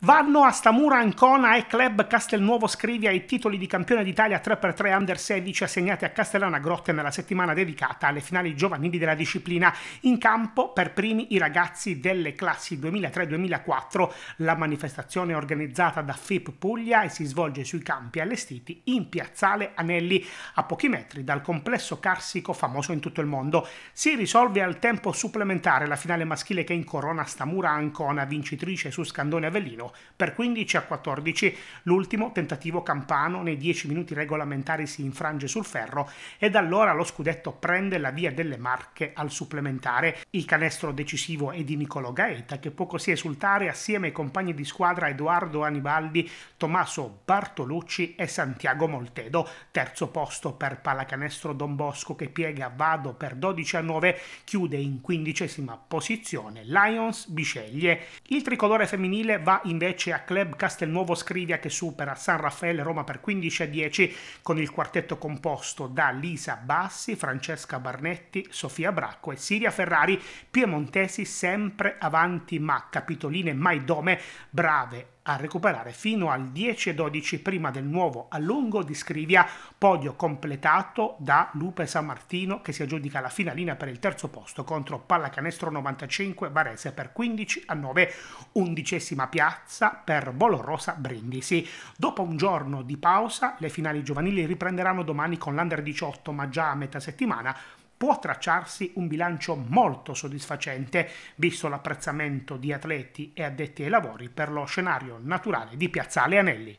Vanno a Stamura, Ancona e Club Castelnuovo Scrivia i titoli di campione d'Italia 3x3 Under 16 assegnati a Castellana Grotte nella settimana dedicata alle finali giovanili della disciplina. In campo per primi i ragazzi delle classi 2003-2004. La manifestazione è organizzata da FIP Puglia e si svolge sui campi allestiti in Piazzale Anelli, a pochi metri dal complesso carsico famoso in tutto il mondo. Si risolve al tempo supplementare la finale maschile che incorona Stamura Ancona, vincitrice su Scandone Avellino 0 per 15 a 14 l'ultimo tentativo campano nei 10 minuti regolamentari si infrange sul ferro e da allora lo scudetto prende la via delle Marche al supplementare. Il canestro decisivo è di Nicolo Gaeta che può così esultare assieme ai compagni di squadra Edoardo Anibaldi, Tommaso Bartolucci e Santiago Moltedo. Terzo posto per pallacanestro Don Bosco che piega Vado per 12 a 9, chiude in quindicesima posizione Lions Biceglie. Il tricolore femminile va in invece a Club Castelnuovo Scrivia che supera San Raffaele Roma per 15 a 10 con il quartetto composto da Lisa Bassi, Francesca Barnetti, Sofia Bracco e Siria Ferrari, piemontesi sempre avanti ma capitoline mai dome, brave a recuperare fino al 10-12 prima del nuovo allungo di Scrivia, podio completato da Lupe San Martino che si aggiudica la finalina per il terzo posto contro Pallacanestro 95 Varese per 15 a 9, undicesima piazza per Bolorosa Brindisi. Dopo un giorno di pausa le finali giovanili riprenderanno domani con l'Under 18 ma già a metà settimana può tracciarsi un bilancio molto soddisfacente, visto l'apprezzamento di atleti e addetti ai lavori per lo scenario naturale di Piazzale Anelli.